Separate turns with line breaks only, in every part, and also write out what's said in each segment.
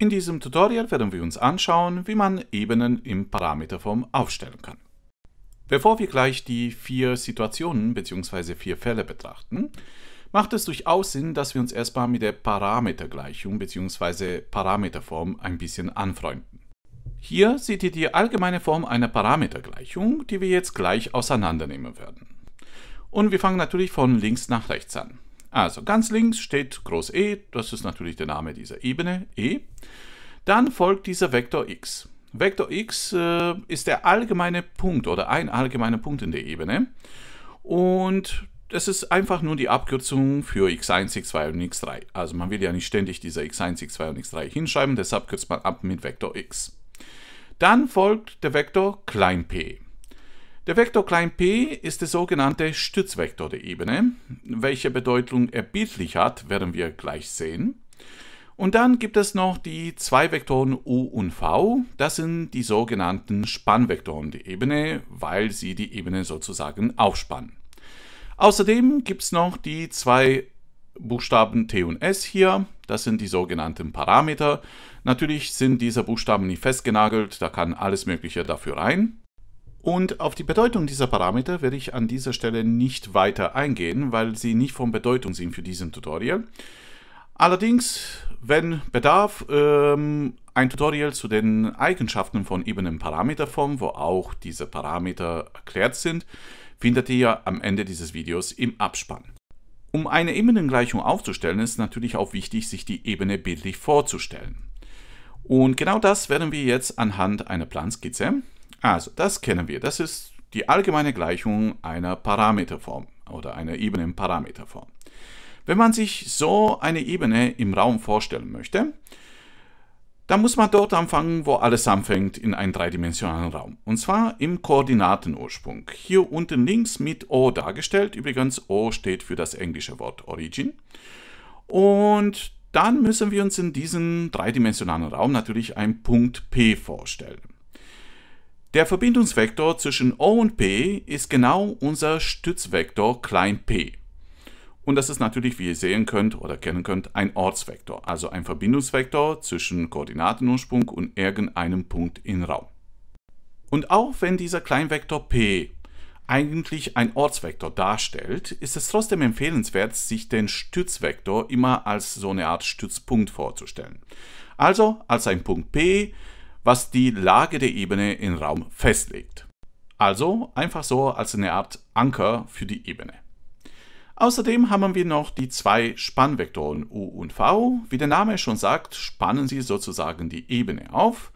In diesem Tutorial werden wir uns anschauen, wie man Ebenen im Parameterform aufstellen kann. Bevor wir gleich die vier Situationen bzw. vier Fälle betrachten, macht es durchaus Sinn, dass wir uns erstmal mit der Parametergleichung bzw. Parameterform ein bisschen anfreunden. Hier seht ihr die allgemeine Form einer Parametergleichung, die wir jetzt gleich auseinandernehmen werden. Und wir fangen natürlich von links nach rechts an. Also ganz links steht groß E, das ist natürlich der Name dieser Ebene, E. Dann folgt dieser Vektor x. Vektor x äh, ist der allgemeine Punkt oder ein allgemeiner Punkt in der Ebene. Und das ist einfach nur die Abkürzung für x1, x2 und x3. Also man will ja nicht ständig diese x1, x2 und x3 hinschreiben, deshalb kürzt man ab mit Vektor x. Dann folgt der Vektor klein p. Der Vektor klein p ist der sogenannte Stützvektor der Ebene. Welche Bedeutung er bildlich hat, werden wir gleich sehen. Und dann gibt es noch die zwei Vektoren u und v. Das sind die sogenannten Spannvektoren der Ebene, weil sie die Ebene sozusagen aufspannen. Außerdem gibt es noch die zwei Buchstaben T und S hier. Das sind die sogenannten Parameter. Natürlich sind diese Buchstaben nicht festgenagelt, da kann alles Mögliche dafür rein. Und auf die Bedeutung dieser Parameter werde ich an dieser Stelle nicht weiter eingehen, weil sie nicht von Bedeutung sind für diesen Tutorial. Allerdings, wenn Bedarf, ähm, ein Tutorial zu den Eigenschaften von ebenen Parameterformen, wo auch diese Parameter erklärt sind, findet ihr am Ende dieses Videos im Abspann. Um eine Ebenengleichung aufzustellen, ist natürlich auch wichtig, sich die Ebene bildlich vorzustellen. Und genau das werden wir jetzt anhand einer Planskizze also, das kennen wir. Das ist die allgemeine Gleichung einer Parameterform oder einer Ebene in Parameterform. Wenn man sich so eine Ebene im Raum vorstellen möchte, dann muss man dort anfangen, wo alles anfängt in einem dreidimensionalen Raum. Und zwar im Koordinatenursprung. Hier unten links mit O dargestellt. Übrigens, O steht für das englische Wort Origin. Und dann müssen wir uns in diesem dreidimensionalen Raum natürlich einen Punkt P vorstellen. Der Verbindungsvektor zwischen O und P ist genau unser Stützvektor p. Und das ist natürlich, wie ihr sehen könnt oder kennen könnt, ein Ortsvektor, also ein Verbindungsvektor zwischen Koordinatenursprung und irgendeinem Punkt im Raum. Und auch wenn dieser Kleinvektor p eigentlich ein Ortsvektor darstellt, ist es trotzdem empfehlenswert, sich den Stützvektor immer als so eine Art Stützpunkt vorzustellen. Also als ein Punkt P, was die Lage der Ebene im Raum festlegt. Also einfach so als eine Art Anker für die Ebene. Außerdem haben wir noch die zwei Spannvektoren U und V. Wie der Name schon sagt, spannen sie sozusagen die Ebene auf.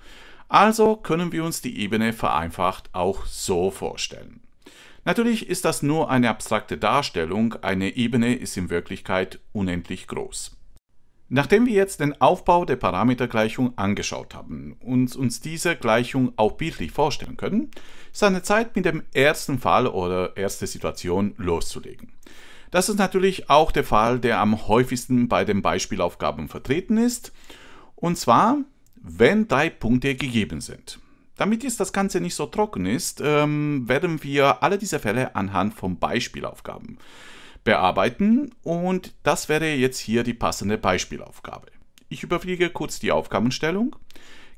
Also können wir uns die Ebene vereinfacht auch so vorstellen. Natürlich ist das nur eine abstrakte Darstellung, eine Ebene ist in Wirklichkeit unendlich groß. Nachdem wir jetzt den Aufbau der Parametergleichung angeschaut haben und uns diese Gleichung auch bildlich vorstellen können, ist eine Zeit mit dem ersten Fall oder erste Situation loszulegen. Das ist natürlich auch der Fall, der am häufigsten bei den Beispielaufgaben vertreten ist, und zwar, wenn drei Punkte gegeben sind. Damit jetzt das Ganze nicht so trocken ist, ähm, werden wir alle diese Fälle anhand von Beispielaufgaben bearbeiten und das wäre jetzt hier die passende Beispielaufgabe. Ich überfliege kurz die Aufgabenstellung.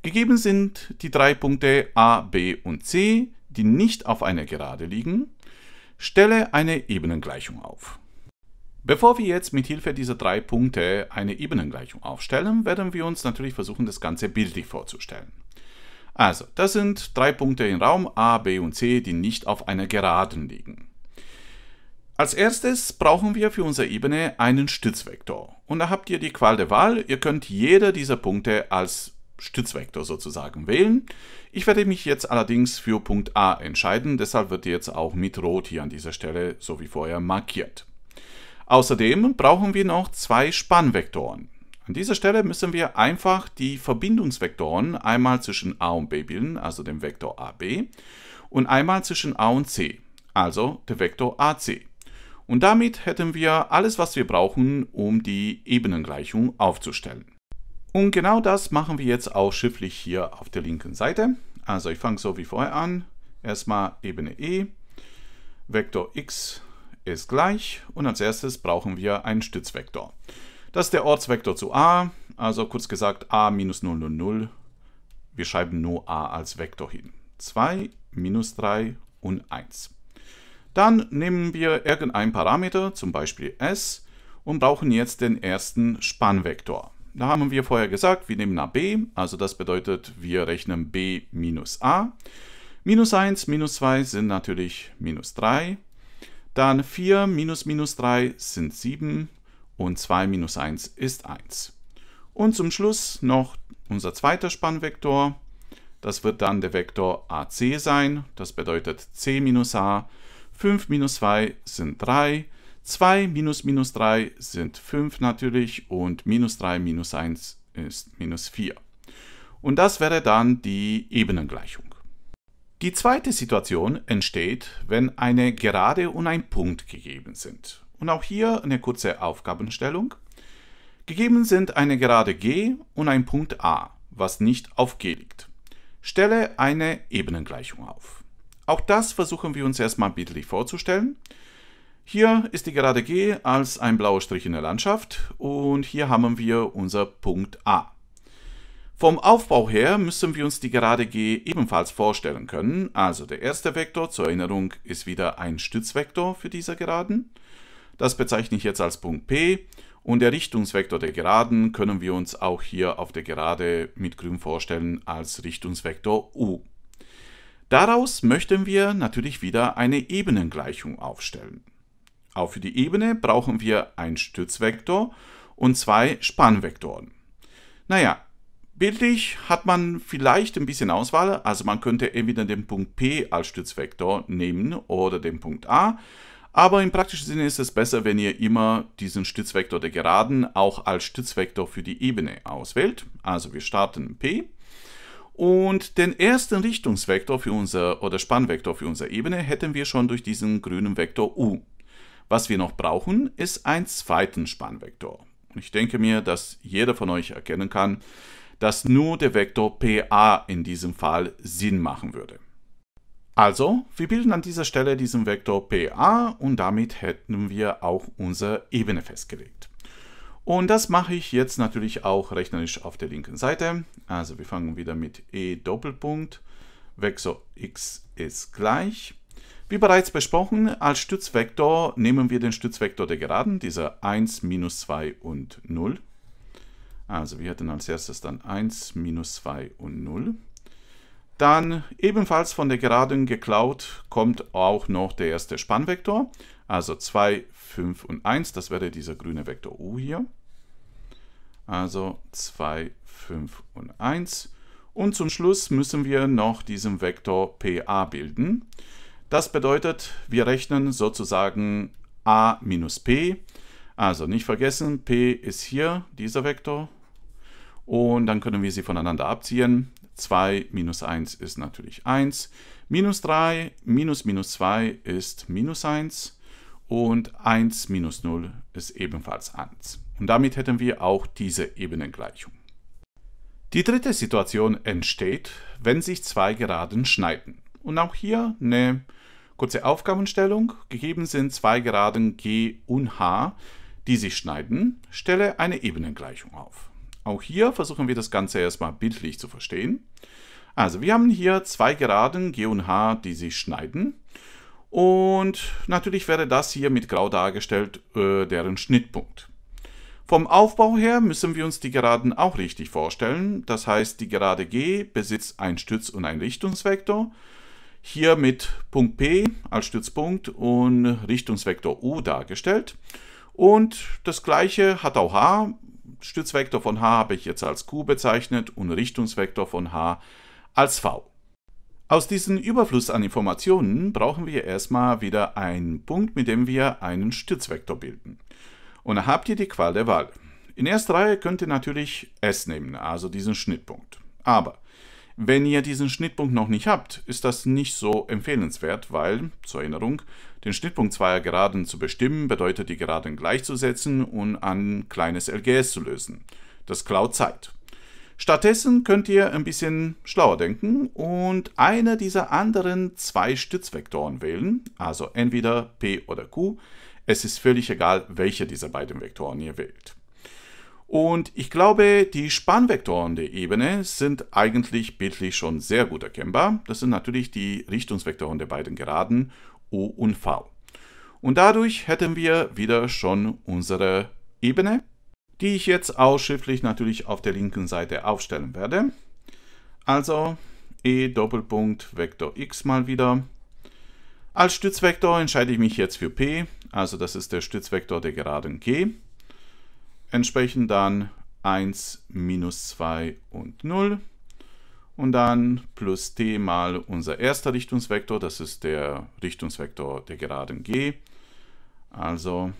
Gegeben sind die drei Punkte A, B und C, die nicht auf einer Gerade liegen. Stelle eine Ebenengleichung auf. Bevor wir jetzt mit Hilfe dieser drei Punkte eine Ebenengleichung aufstellen, werden wir uns natürlich versuchen, das Ganze bildlich vorzustellen. Also, das sind drei Punkte im Raum A, B und C, die nicht auf einer Geraden liegen. Als erstes brauchen wir für unsere Ebene einen Stützvektor. Und da habt ihr die Qual der Wahl. Ihr könnt jeder dieser Punkte als Stützvektor sozusagen wählen. Ich werde mich jetzt allerdings für Punkt A entscheiden, deshalb wird jetzt auch mit Rot hier an dieser Stelle, so wie vorher, markiert. Außerdem brauchen wir noch zwei Spannvektoren. An dieser Stelle müssen wir einfach die Verbindungsvektoren einmal zwischen A und B bilden, also dem Vektor AB, und einmal zwischen A und C, also der Vektor AC. Und damit hätten wir alles, was wir brauchen, um die Ebenengleichung aufzustellen. Und genau das machen wir jetzt auch schifflich hier auf der linken Seite. Also ich fange so wie vorher an. Erstmal Ebene E. Vektor x ist gleich. Und als erstes brauchen wir einen Stützvektor. Das ist der Ortsvektor zu A. Also kurz gesagt A minus 0, 0, 0. Wir schreiben nur A als Vektor hin. 2, minus 3 und 1. Dann nehmen wir irgendeinen Parameter, zum Beispiel s, und brauchen jetzt den ersten Spannvektor. Da haben wir vorher gesagt, wir nehmen ab, also das bedeutet, wir rechnen b minus a. Minus 1, minus 2 sind natürlich minus 3. Dann 4 minus minus 3 sind 7 und 2 minus 1 ist 1. Und zum Schluss noch unser zweiter Spannvektor. Das wird dann der Vektor ac sein. Das bedeutet c minus a 5 minus 2 sind 3. 2 minus minus 3 sind 5 natürlich und minus 3 minus 1 ist minus 4. Und das wäre dann die Ebenengleichung. Die zweite Situation entsteht, wenn eine Gerade und ein Punkt gegeben sind. Und auch hier eine kurze Aufgabenstellung. Gegeben sind eine Gerade G und ein Punkt A, was nicht auf G liegt. Stelle eine Ebenengleichung auf. Auch das versuchen wir uns erstmal bildlich vorzustellen. Hier ist die gerade G als ein blauer Strich in der Landschaft und hier haben wir unser Punkt A. Vom Aufbau her müssen wir uns die gerade G ebenfalls vorstellen können. Also der erste Vektor zur Erinnerung ist wieder ein Stützvektor für diese Geraden. Das bezeichne ich jetzt als Punkt P und der Richtungsvektor der Geraden können wir uns auch hier auf der Gerade mit grün vorstellen als Richtungsvektor U. Daraus möchten wir natürlich wieder eine Ebenengleichung aufstellen. Auch für die Ebene brauchen wir einen Stützvektor und zwei Spannvektoren. Naja, bildlich hat man vielleicht ein bisschen Auswahl, also man könnte entweder den Punkt P als Stützvektor nehmen oder den Punkt A, aber im praktischen Sinne ist es besser, wenn ihr immer diesen Stützvektor der Geraden auch als Stützvektor für die Ebene auswählt. Also wir starten P und den ersten Richtungsvektor für unser oder Spannvektor für unsere Ebene hätten wir schon durch diesen grünen Vektor U. Was wir noch brauchen, ist einen zweiten Spannvektor. Und ich denke mir, dass jeder von euch erkennen kann, dass nur der Vektor PA in diesem Fall Sinn machen würde. Also, wir bilden an dieser Stelle diesen Vektor PA und damit hätten wir auch unsere Ebene festgelegt. Und das mache ich jetzt natürlich auch rechnerisch auf der linken Seite. Also wir fangen wieder mit E Doppelpunkt. Vektor x ist gleich. Wie bereits besprochen, als Stützvektor nehmen wir den Stützvektor der Geraden, dieser 1, minus 2 und 0. Also wir hätten als erstes dann 1, minus 2 und 0. Dann ebenfalls von der Geraden geklaut kommt auch noch der erste Spannvektor. Also 2, 5 und 1, das wäre dieser grüne Vektor U hier. Also 2, 5 und 1. Und zum Schluss müssen wir noch diesen Vektor PA bilden. Das bedeutet, wir rechnen sozusagen a minus p. Also nicht vergessen, p ist hier dieser Vektor. Und dann können wir sie voneinander abziehen. 2 minus 1 ist natürlich 1. Minus 3 minus minus 2 ist minus 1 und 1 minus 0 ist ebenfalls 1. Und damit hätten wir auch diese Ebenengleichung. Die dritte Situation entsteht, wenn sich zwei Geraden schneiden. Und auch hier eine kurze Aufgabenstellung. Gegeben sind zwei Geraden G und H, die sich schneiden. Stelle eine Ebenengleichung auf. Auch hier versuchen wir das Ganze erstmal bildlich zu verstehen. Also wir haben hier zwei Geraden G und H, die sich schneiden. Und natürlich wäre das hier mit Grau dargestellt, äh, deren Schnittpunkt. Vom Aufbau her müssen wir uns die Geraden auch richtig vorstellen. Das heißt, die Gerade G besitzt einen Stütz- und einen Richtungsvektor. Hier mit Punkt P als Stützpunkt und Richtungsvektor U dargestellt. Und das gleiche hat auch H. Stützvektor von H habe ich jetzt als Q bezeichnet und Richtungsvektor von H als V. Aus diesem Überfluss an Informationen brauchen wir erstmal wieder einen Punkt, mit dem wir einen Stützvektor bilden. Und da habt ihr die Qual der Wahl. In erster Reihe könnt ihr natürlich S nehmen, also diesen Schnittpunkt. Aber wenn ihr diesen Schnittpunkt noch nicht habt, ist das nicht so empfehlenswert, weil, zur Erinnerung, den Schnittpunkt zweier Geraden zu bestimmen, bedeutet die Geraden gleichzusetzen und an kleines LGS zu lösen. Das klaut Zeit. Stattdessen könnt ihr ein bisschen schlauer denken und eine dieser anderen zwei Stützvektoren wählen, also entweder p oder q. Es ist völlig egal, welche dieser beiden Vektoren ihr wählt. Und ich glaube, die Spannvektoren der Ebene sind eigentlich bildlich schon sehr gut erkennbar. Das sind natürlich die Richtungsvektoren der beiden Geraden u und v. Und dadurch hätten wir wieder schon unsere Ebene die ich jetzt ausschriftlich natürlich auf der linken Seite aufstellen werde. Also e Doppelpunkt Vektor x mal wieder. Als Stützvektor entscheide ich mich jetzt für p, also das ist der Stützvektor der geraden g. Entsprechend dann 1, minus 2 und 0. Und dann plus t mal unser erster Richtungsvektor, das ist der Richtungsvektor der geraden g. Also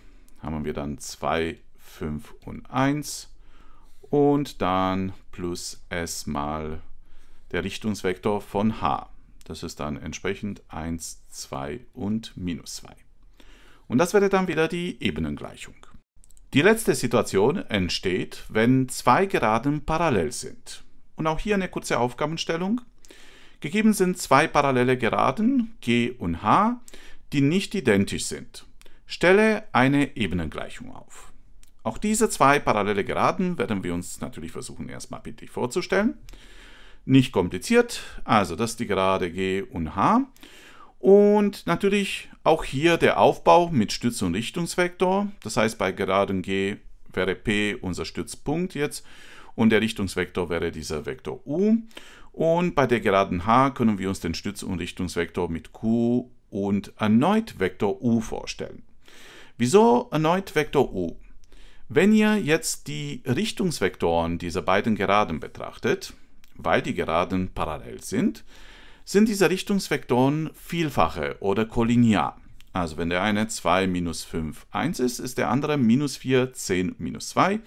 haben wir dann 2 5 und 1 und dann plus s mal der Richtungsvektor von h. Das ist dann entsprechend 1, 2 und minus 2. Und das wäre dann wieder die Ebenengleichung. Die letzte Situation entsteht, wenn zwei Geraden parallel sind. Und auch hier eine kurze Aufgabenstellung. Gegeben sind zwei parallele Geraden, g und h, die nicht identisch sind. Stelle eine Ebenengleichung auf. Auch diese zwei parallele Geraden werden wir uns natürlich versuchen erstmal bildlich vorzustellen. Nicht kompliziert, also das ist die Gerade G und H. Und natürlich auch hier der Aufbau mit Stütz- und Richtungsvektor. Das heißt, bei Geraden G wäre P unser Stützpunkt jetzt und der Richtungsvektor wäre dieser Vektor U. Und bei der Geraden H können wir uns den Stütz- und Richtungsvektor mit Q und erneut Vektor U vorstellen. Wieso erneut Vektor U? Wenn ihr jetzt die Richtungsvektoren dieser beiden Geraden betrachtet, weil die Geraden parallel sind, sind diese Richtungsvektoren Vielfache oder kollinear. Also wenn der eine 2 minus 5, 1 ist, ist der andere minus 4, 10 minus 2.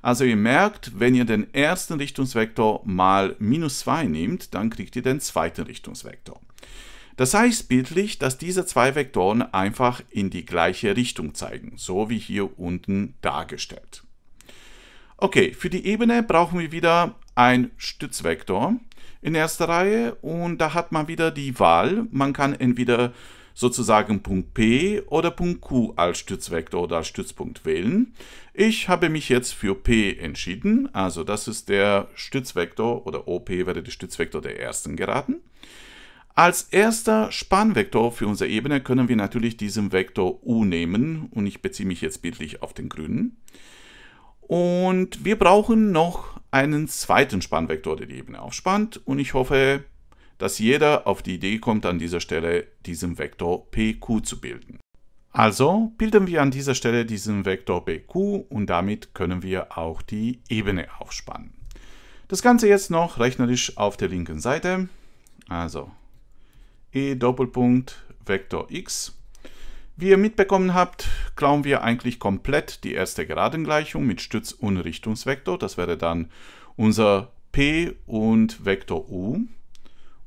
Also ihr merkt, wenn ihr den ersten Richtungsvektor mal minus 2 nehmt, dann kriegt ihr den zweiten Richtungsvektor. Das heißt bildlich, dass diese zwei Vektoren einfach in die gleiche Richtung zeigen, so wie hier unten dargestellt. Okay, für die Ebene brauchen wir wieder einen Stützvektor in erster Reihe und da hat man wieder die Wahl. Man kann entweder sozusagen Punkt P oder Punkt Q als Stützvektor oder als Stützpunkt wählen. Ich habe mich jetzt für P entschieden, also das ist der Stützvektor oder OP wäre der Stützvektor der ersten geraten. Als erster Spannvektor für unsere Ebene können wir natürlich diesen Vektor u nehmen und ich beziehe mich jetzt bildlich auf den grünen. Und wir brauchen noch einen zweiten Spannvektor, der die Ebene aufspannt und ich hoffe, dass jeder auf die Idee kommt, an dieser Stelle diesen Vektor pq zu bilden. Also bilden wir an dieser Stelle diesen Vektor pq und damit können wir auch die Ebene aufspannen. Das Ganze jetzt noch rechnerisch auf der linken Seite. Also e Doppelpunkt Vektor x. Wie ihr mitbekommen habt, klauen wir eigentlich komplett die erste Geradengleichung mit Stütz- und Richtungsvektor. Das wäre dann unser p und Vektor u.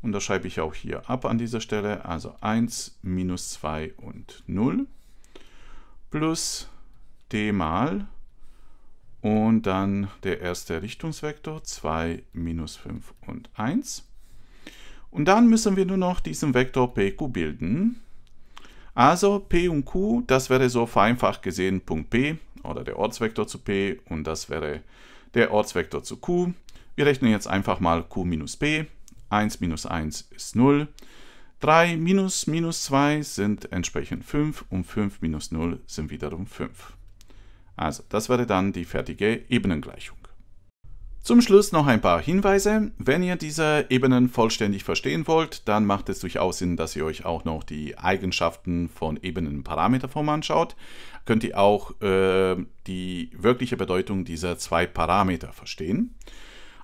Und das schreibe ich auch hier ab an dieser Stelle. Also 1, minus 2 und 0 plus d mal und dann der erste Richtungsvektor 2, minus 5 und 1 und dann müssen wir nur noch diesen Vektor pq bilden. Also p und q, das wäre so vereinfacht gesehen Punkt p oder der Ortsvektor zu p und das wäre der Ortsvektor zu q. Wir rechnen jetzt einfach mal q minus p. 1 minus 1 ist 0. 3 minus minus 2 sind entsprechend 5 und 5 minus 0 sind wiederum 5. Also das wäre dann die fertige Ebenengleichung. Zum Schluss noch ein paar Hinweise. Wenn ihr diese Ebenen vollständig verstehen wollt, dann macht es durchaus Sinn, dass ihr euch auch noch die Eigenschaften von Ebenen Parameterform anschaut. Könnt ihr auch äh, die wirkliche Bedeutung dieser zwei Parameter verstehen.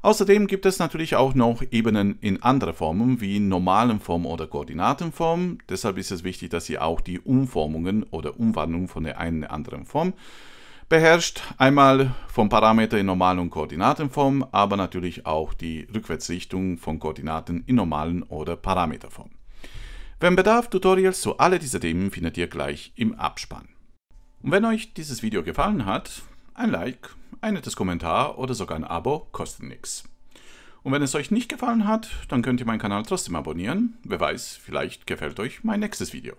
Außerdem gibt es natürlich auch noch Ebenen in andere Formen wie in normalen Formen oder Koordinatenformen. Deshalb ist es wichtig, dass ihr auch die Umformungen oder Umwandlung von der einen in der anderen Form beherrscht. Einmal vom Parameter in normalen und Koordinatenform, aber natürlich auch die Rückwärtsrichtung von Koordinaten in normalen oder Parameterform. Wenn Bedarf, Tutorials zu alle dieser Themen findet ihr gleich im Abspann. Und wenn euch dieses Video gefallen hat, ein Like, ein nettes Kommentar oder sogar ein Abo kostet nichts. Und wenn es euch nicht gefallen hat, dann könnt ihr meinen Kanal trotzdem abonnieren. Wer weiß, vielleicht gefällt euch mein nächstes Video.